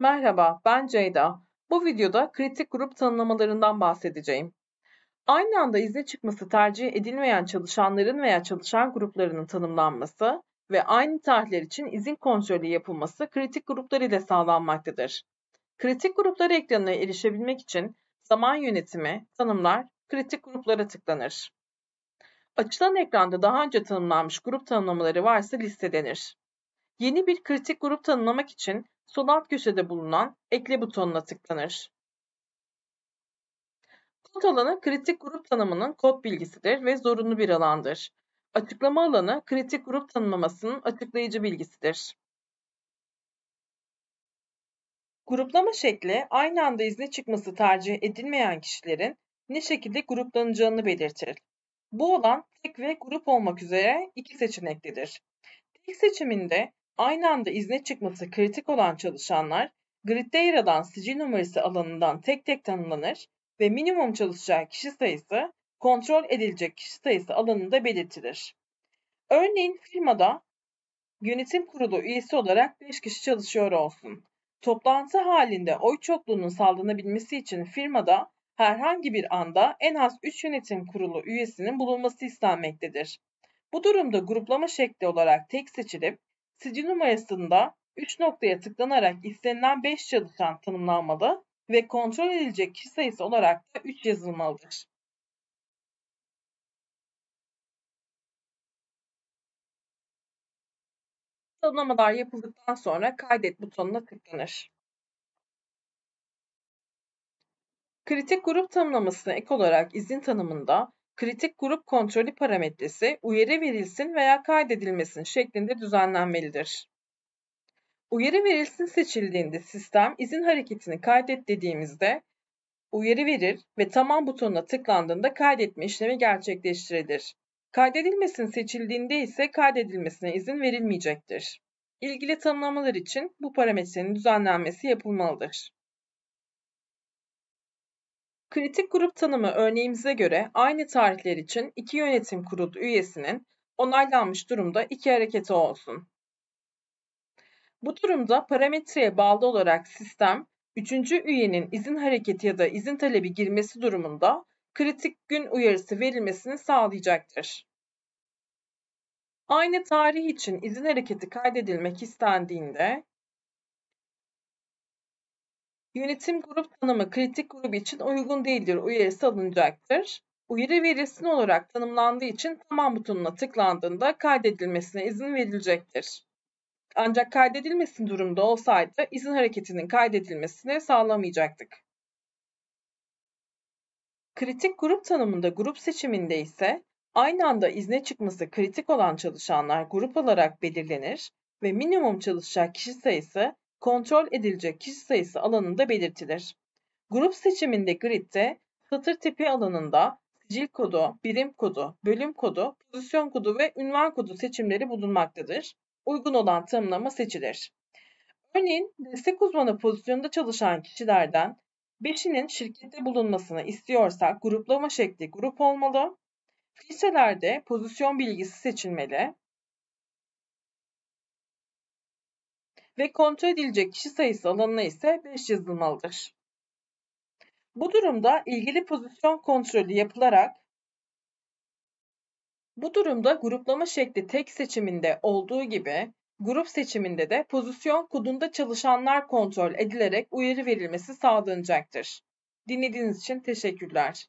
Merhaba, ben Ceyda. Bu videoda kritik grup tanımlamalarından bahsedeceğim. Aynı anda izne çıkması tercih edilmeyen çalışanların veya çalışan gruplarının tanımlanması ve aynı tarihler için izin kontrolü yapılması kritik gruplar ile sağlanmaktadır. Kritik gruplar ekranına erişebilmek için zaman yönetimi, tanımlar, kritik gruplara tıklanır. Açılan ekranda daha önce tanımlanmış grup tanımlamaları varsa listelenir. Yeni bir kritik grup tanımlamak için sol alt köşede bulunan ekle butonuna tıklanır. Kod alanı kritik grup tanımının kod bilgisidir ve zorunlu bir alandır. Açıklama alanı kritik grup tanımlamasının açıklayıcı bilgisidir. Gruplama şekli aynı anda izne çıkması tercih edilmeyen kişilerin ne şekilde gruplanacağını belirtir. Bu olan tek ve grup olmak üzere iki seçeneklidir. Tek seçiminde aynı anda izne çıkması kritik olan çalışanlar gridde yer alan sicil numarası alanından tek tek tanımlanır ve minimum çalışacağı kişi sayısı kontrol edilecek kişi sayısı alanında belirtilir. Örneğin firmada yönetim kurulu üyesi olarak 5 kişi çalışıyor olsun. Toplantı halinde oy çokluğunun sağlanabilmesi için firmada herhangi bir anda en az 3 yönetim kurulu üyesinin bulunması istenmektedir. Bu durumda gruplama şekli olarak tek seçilip Sicil numarasında 3 noktaya tıklanarak istenilen 5 çalışan tanımlanmalı ve kontrol edilecek kişi sayısı olarak da 3 yazılmalıdır. Tanımlamalar yapıldıktan sonra kaydet butonuna tıklanır. Kritik grup tanımlamasına ek olarak izin tanımında kritik grup kontrolü parametresi uyarı verilsin veya kaydedilmesin şeklinde düzenlenmelidir. Uyarı verilsin seçildiğinde sistem izin hareketini kaydet dediğimizde uyarı verir ve tamam butonuna tıklandığında kaydetme işlemi gerçekleştirilir. Kaydedilmesin seçildiğinde ise kaydedilmesine izin verilmeyecektir. İlgili tanımlamalar için bu parametrenin düzenlenmesi yapılmalıdır. Kritik grup tanımı örneğimize göre aynı tarihler için iki yönetim kurulu üyesinin onaylanmış durumda iki hareketi olsun. Bu durumda parametreye bağlı olarak sistem, üçüncü üyenin izin hareketi ya da izin talebi girmesi durumunda kritik gün uyarısı verilmesini sağlayacaktır. Aynı tarih için izin hareketi kaydedilmek istendiğinde Yönetim grup tanımı kritik grup için uygun değildir uyarısı alınacaktır. Uyarı verisini olarak tanımlandığı için tamam butonuna tıklandığında kaydedilmesine izin verilecektir. Ancak kaydedilmesin durumda olsaydı izin hareketinin kaydedilmesini sağlamayacaktık. Kritik grup tanımında grup seçiminde ise aynı anda izne çıkması kritik olan çalışanlar grup olarak belirlenir ve minimum çalışacak kişi sayısı kontrol edilecek kişi sayısı alanında belirtilir. Grup seçiminde gridde satır tipi alanında sicil kodu, birim kodu, bölüm kodu, pozisyon kodu ve ünvan kodu seçimleri bulunmaktadır. Uygun olan tanımlama seçilir. Örneğin destek uzmanı pozisyonunda çalışan kişilerden 5'inin şirkette bulunmasını istiyorsak gruplama şekli grup olmalı. Filtrelerde pozisyon bilgisi seçilmeli. ve kontrol edilecek kişi sayısı alanına ise 5 yazılmalıdır. Bu durumda ilgili pozisyon kontrolü yapılarak bu durumda gruplama şekli tek seçiminde olduğu gibi grup seçiminde de pozisyon kodunda çalışanlar kontrol edilerek uyarı verilmesi sağlanacaktır. Dinlediğiniz için teşekkürler.